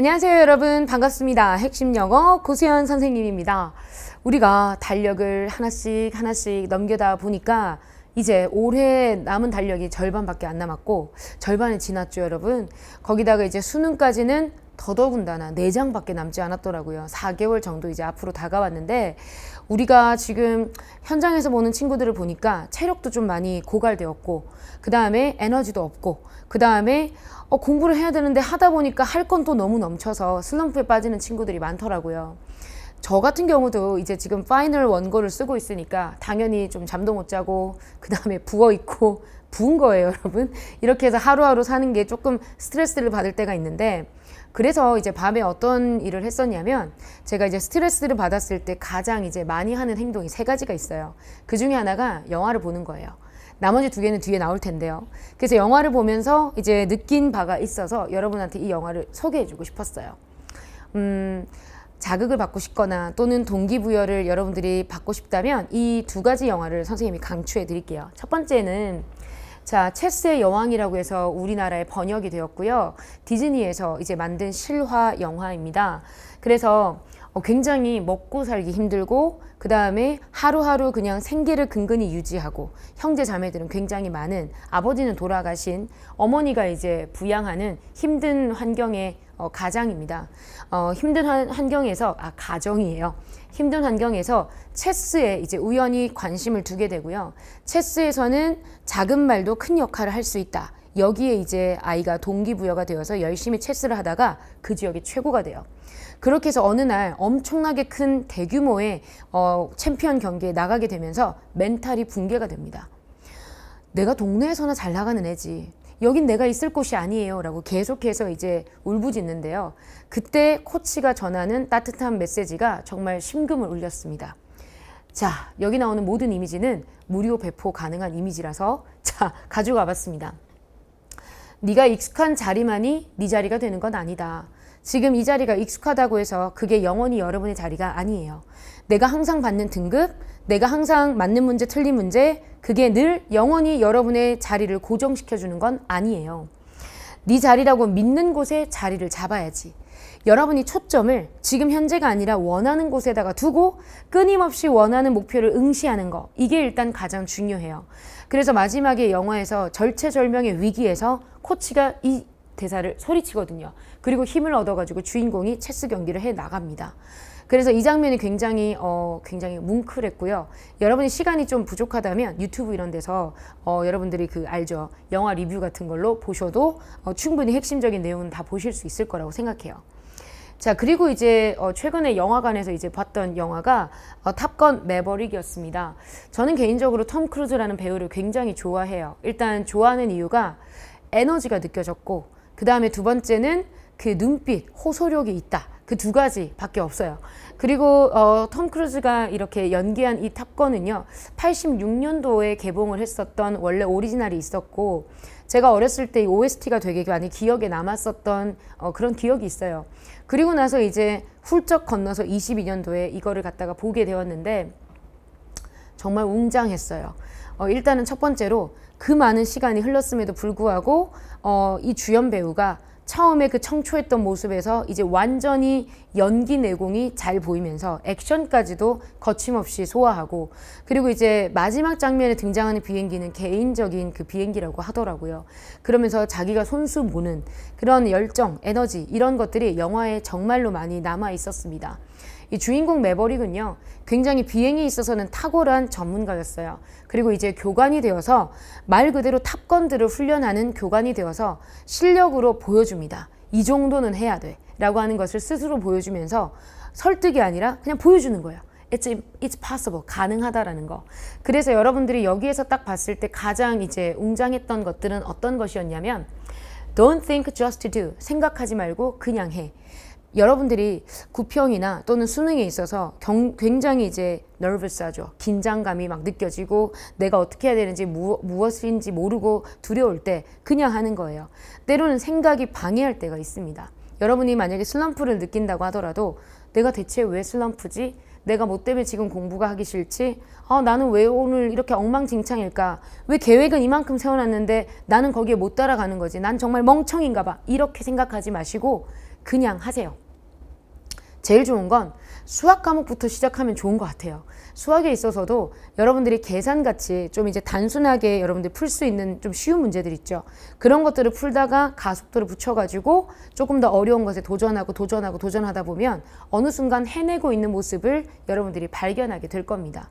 안녕하세요 여러분 반갑습니다. 핵심 영어 고수현 선생님입니다. 우리가 달력을 하나씩 하나씩 넘겨다 보니까 이제 올해 남은 달력이 절반밖에 안 남았고 절반이 지났죠 여러분. 거기다가 이제 수능까지는 더더군다나 내장밖에 네 남지 않았더라고요. 4개월 정도 이제 앞으로 다가왔는데 우리가 지금 현장에서 보는 친구들을 보니까 체력도 좀 많이 고갈되었고 그 다음에 에너지도 없고 그 다음에 어, 공부를 해야 되는데 하다 보니까 할 건 또 너무 넘쳐서 슬럼프에 빠지는 친구들이 많더라고요. 저 같은 경우도 이제 지금 파이널 원고를 쓰고 있으니까 당연히 좀 잠도 못 자고 그 다음에 부어 있고 부은 거예요, 여러분. 이렇게 해서 하루하루 사는 게 조금 스트레스를 받을 때가 있는데 그래서 이제 밤에 어떤 일을 했었냐면 제가 이제 스트레스를 받았을 때 가장 이제 많이 하는 행동이 세 가지가 있어요. 그 중에 하나가 영화를 보는 거예요. 나머지 두 개는 뒤에 나올 텐데요. 그래서 영화를 보면서 이제 느낀 바가 있어서 여러분한테 이 영화를 소개해주고 싶었어요. 음, 자극을 받고 싶거나 또는 동기부여를 여러분들이 받고 싶다면 이 두 가지 영화를 선생님이 강추해 드릴게요. 첫 번째는 자, 체스의 여왕이라고 해서 우리나라에 번역이 되었고요. 디즈니에서 이제 만든 실화 영화입니다. 그래서 어, 굉장히 먹고 살기 힘들고 그 다음에 하루하루 그냥 생계를 근근히 유지하고 형제 자매들은 굉장히 많은 아버지는 돌아가신 어머니가 이제 부양하는 힘든 환경의 어, 가장입니다. 어, 힘든 환경에서 아 가정이에요. 힘든 환경에서 체스에 이제 우연히 관심을 두게 되고요. 체스에서는 작은 말도 큰 역할을 할 수 있다. 여기에 이제 아이가 동기부여가 되어서 열심히 체스를 하다가 그 지역이 최고가 돼요. 그렇게 해서 어느 날 엄청나게 큰 대규모의 어, 챔피언 경기에 나가게 되면서 멘탈이 붕괴가 됩니다. 내가 동네에서나 잘 나가는 애지. 여긴 내가 있을 곳이 아니에요. 라고 계속해서 이제 울부짖는데요. 그때 코치가 전하는 따뜻한 메시지가 정말 심금을 울렸습니다. 자, 여기 나오는 모든 이미지는 무료 배포 가능한 이미지라서 자, 가져와 봤습니다. 네가 익숙한 자리만이 네 자리가 되는 건 아니다. 지금 이 자리가 익숙하다고 해서 그게 영원히 여러분의 자리가 아니에요. 내가 항상 받는 등급, 내가 항상 맞는 문제, 틀린 문제, 그게 늘 영원히 여러분의 자리를 고정시켜주는 건 아니에요. 네 자리라고 믿는 곳에 자리를 잡아야지. 여러분이 초점을 지금 현재가 아니라 원하는 곳에다가 두고 끊임없이 원하는 목표를 응시하는 거 이게 일단 가장 중요해요. 그래서 마지막에 영화에서 절체절명의 위기에서 코치가 이 대사를 소리치거든요. 그리고 힘을 얻어가지고 주인공이 체스 경기를 해 나갑니다. 그래서 이 장면이 굉장히 어 굉장히 뭉클했고요. 여러분이 시간이 좀 부족하다면 유튜브 이런 데서 어 여러분들이 그 알죠 영화 리뷰 같은 걸로 보셔도 어 충분히 핵심적인 내용은 다 보실 수 있을 거라고 생각해요. 자 그리고 이제 어, 최근에 영화관에서 이제 봤던 영화가 어, 탑건 매버릭이었습니다. 저는 개인적으로 톰 크루즈라는 배우를 굉장히 좋아해요. 일단 좋아하는 이유가 에너지가 느껴졌고 그 다음에 두 번째는 그 눈빛, 호소력이 있다. 그 두 가지밖에 없어요. 그리고 어, 톰 크루즈가 이렇게 연기한 이 탑건은요. 86년도에 개봉을 했었던 원래 오리지널이 있었고 제가 어렸을 때이 OST가 되게 많이 기억에 남았었던 어, 그런 기억이 있어요. 그리고 나서 이제 훌쩍 건너서 22년도에 이거를 갖다가 보게 되었는데 정말 웅장했어요. 어, 일단은 첫 번째로 그 많은 시간이 흘렀음에도 불구하고 어, 이 주연 배우가 처음에 그 청초했던 모습에서 이제 완전히 연기 내공이 잘 보이면서 액션까지도 거침없이 소화하고 그리고 이제 마지막 장면에 등장하는 비행기는 개인적인 그 비행기라고 하더라고요. 그러면서 자기가 손수 모는 그런 열정, 에너지 이런 것들이 영화에 정말로 많이 남아 있었습니다. 이 주인공 매버릭은요, 굉장히 비행에 있어서는 탁월한 전문가였어요. 그리고 이제 교관이 되어서 말 그대로 탑건들을 훈련하는 교관이 되어서 실력으로 보여줍니다. 이 정도는 해야 돼. 라고 하는 것을 스스로 보여주면서 설득이 아니라 그냥 보여주는 거예요. It's, it's possible. 가능하다라는 거. 그래서 여러분들이 여기에서 딱 봤을 때 가장 이제 웅장했던 것들은 어떤 것이었냐면 Don't think just do. 생각하지 말고 그냥 해. 여러분들이 구평이나 또는 수능에 있어서 경, 굉장히 이제 nervous하죠. 긴장감이 막 느껴지고 내가 어떻게 해야 되는지 무, 무엇인지 모르고 두려울 때 그냥 하는 거예요. 때로는 생각이 방해할 때가 있습니다. 여러분이 만약에 슬럼프를 느낀다고 하더라도 내가 대체 왜 슬럼프지? 내가 뭐 때문에 지금 공부가 하기 싫지? 아, 나는 왜 오늘 이렇게 엉망진창일까? 왜 계획은 이만큼 세워놨는데 나는 거기에 못 따라가는 거지? 난 정말 멍청인가 봐. 이렇게 생각하지 마시고 그냥 하세요. 제일 좋은 건 수학 과목부터 시작하면 좋은 것 같아요. 수학에 있어서도 여러분들이 계산같이 좀 이제 단순하게 여러분들이 풀 수 있는 좀 쉬운 문제들 있죠. 그런 것들을 풀다가 가속도를 붙여가지고 조금 더 어려운 것에 도전하고 도전하고 도전하다 보면 어느 순간 해내고 있는 모습을 여러분들이 발견하게 될 겁니다.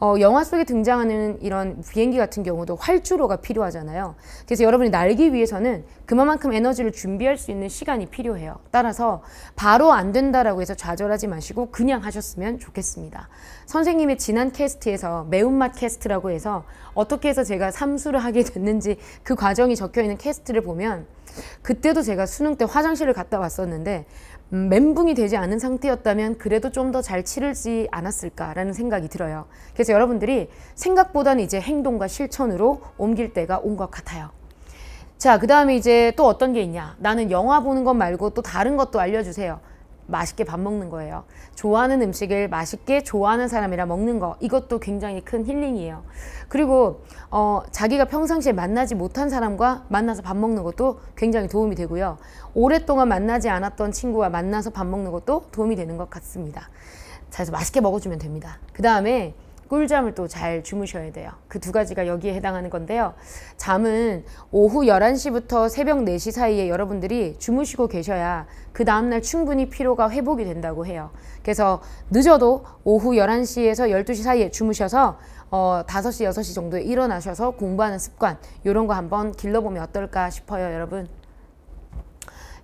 어, 영화 속에 등장하는 이런 비행기 같은 경우도 활주로가 필요하잖아요. 그래서 여러분이 날기 위해서는 그만큼 에너지를 준비할 수 있는 시간이 필요해요. 따라서 바로 안 된다라고 해서 좌절하지 마시고 그냥 하셨으면 좋겠습니다. 선생님의 지난 캐스트에서 매운맛 캐스트라고 해서 어떻게 해서 제가 삼수를 하게 됐는지 그 과정이 적혀 있는 캐스트를 보면 그때도 제가 수능 때 화장실을 갔다 왔었는데 음, 멘붕이 되지 않은 상태였다면 그래도 좀 더 잘 치르지 않았을까라는 생각이 들어요. 그래서 여러분들이 생각보다는 이제 행동과 실천으로 옮길 때가 온 것 같아요. 자, 그 다음에 이제 또 어떤 게 있냐. 나는 영화 보는 것 말고 또 다른 것도 알려주세요. 맛있게 밥 먹는 거예요. 좋아하는 음식을 맛있게 좋아하는 사람이랑 먹는 거 이것도 굉장히 큰 힐링이에요. 그리고 어, 자기가 평상시에 만나지 못한 사람과 만나서 밥 먹는 것도 굉장히 도움이 되고요. 오랫동안 만나지 않았던 친구와 만나서 밥 먹는 것도 도움이 되는 것 같습니다. 자, 그래서 맛있게 먹어주면 됩니다. 그 다음에 꿀잠을 또 잘 주무셔야 돼요. 그 두 가지가 여기에 해당하는 건데요. 잠은 오후 11시부터 새벽 4시 사이에 여러분들이 주무시고 계셔야 그 다음날 충분히 피로가 회복이 된다고 해요. 그래서 늦어도 오후 11시에서 12시 사이에 주무셔서 어, 5시, 6시 정도에 일어나셔서 공부하는 습관 이런 거 한번 길러보면 어떨까 싶어요 여러분.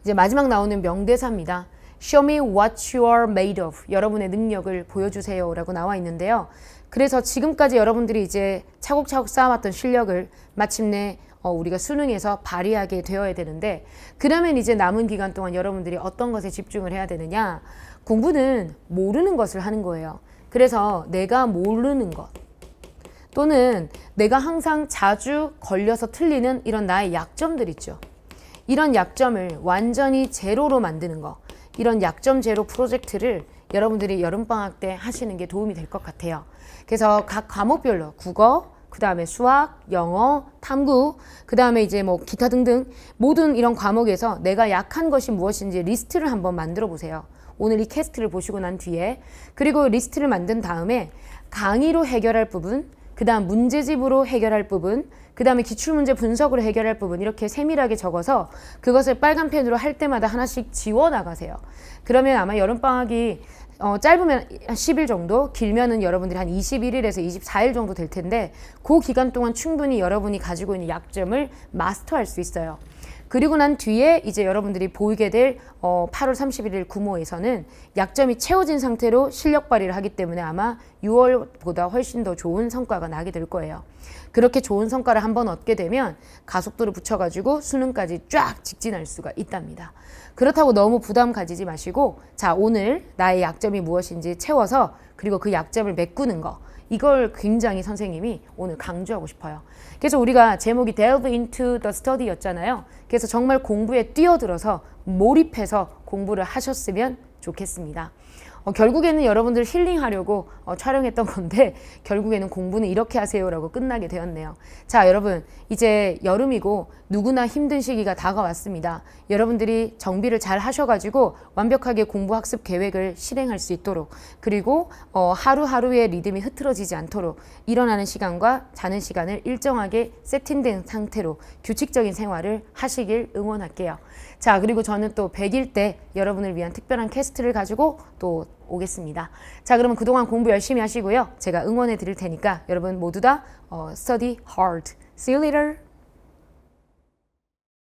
이제 마지막 나오는 명대사입니다. Show me what you are made of. 여러분의 능력을 보여주세요. 라고 나와 있는데요. 그래서 지금까지 여러분들이 이제 차곡차곡 쌓아왔던 실력을 마침내 어, 우리가 수능에서 발휘하게 되어야 되는데 그러면 이제 남은 기간 동안 여러분들이 어떤 것에 집중을 해야 되느냐 공부는 모르는 것을 하는 거예요 그래서 내가 모르는 것 또는 내가 항상 자주 걸려서 틀리는 이런 나의 약점들 있죠 이런 약점을 완전히 제로로 만드는 거 이런 약점 제로 프로젝트를 여러분들이 여름방학 때 하시는 게 도움이 될 것 같아요. 그래서 각 과목별로 국어, 그 다음에 수학, 영어, 탐구, 그 다음에 이제 뭐 기타 등등 모든 이런 과목에서 내가 약한 것이 무엇인지 리스트를 한번 만들어 보세요. 오늘 이 캐스트를 보시고 난 뒤에 그리고 리스트를 만든 다음에 강의로 해결할 부분 그 다음 문제집으로 해결할 부분, 그 다음에 기출문제 분석으로 해결할 부분 이렇게 세밀하게 적어서 그것을 빨간 펜으로 할 때마다 하나씩 지워나가세요. 그러면 아마 여름방학이 어, 짧으면 한 10일 정도, 길면은 여러분들이 한 21일에서 24일 정도 될 텐데 그 기간 동안 충분히 여러분이 가지고 있는 약점을 마스터할 수 있어요. 그리고 난 뒤에 이제 여러분들이 보이게 될 어, 8월 31일 구모에서는 약점이 채워진 상태로 실력 발휘를 하기 때문에 아마 6월보다 훨씬 더 좋은 성과가 나게 될 거예요. 그렇게 좋은 성과를 한번 얻게 되면 가속도를 붙여가지고 수능까지 쫙 직진할 수가 있답니다. 그렇다고 너무 부담 가지지 마시고 자 오늘 나의 약점이 무엇인지 채워서 그리고 그 약점을 메꾸는 거 이걸 굉장히 선생님이 오늘 강조하고 싶어요. 그래서 우리가 제목이 Delve into the study였잖아요. 그래서 정말 공부에 뛰어들어서 몰입해서 공부를 하셨으면 좋겠습니다. 어, 결국에는 여러분들 힐링하려고 어, 촬영했던 건데 결국에는 공부는 이렇게 하세요라고 끝나게 되었네요. 자 여러분 이제 여름이고 누구나 힘든 시기가 다가왔습니다. 여러분들이 정비를 잘 하셔가지고 완벽하게 공부 학습 계획을 실행할 수 있도록 그리고 어, 하루하루의 리듬이 흐트러지지 않도록 일어나는 시간과 자는 시간을 일정하게 세팅된 상태로 규칙적인 생활을 하시길 응원할게요. 자 그리고 저는 또 100일 때 여러분을 위한 특별한 캐스트를 가지고 또 오겠습니다. 자 그러면 그동안 공부 열심히 하시고요. 제가 응원해 드릴 테니까 여러분 모두 다 어, study hard. See you later.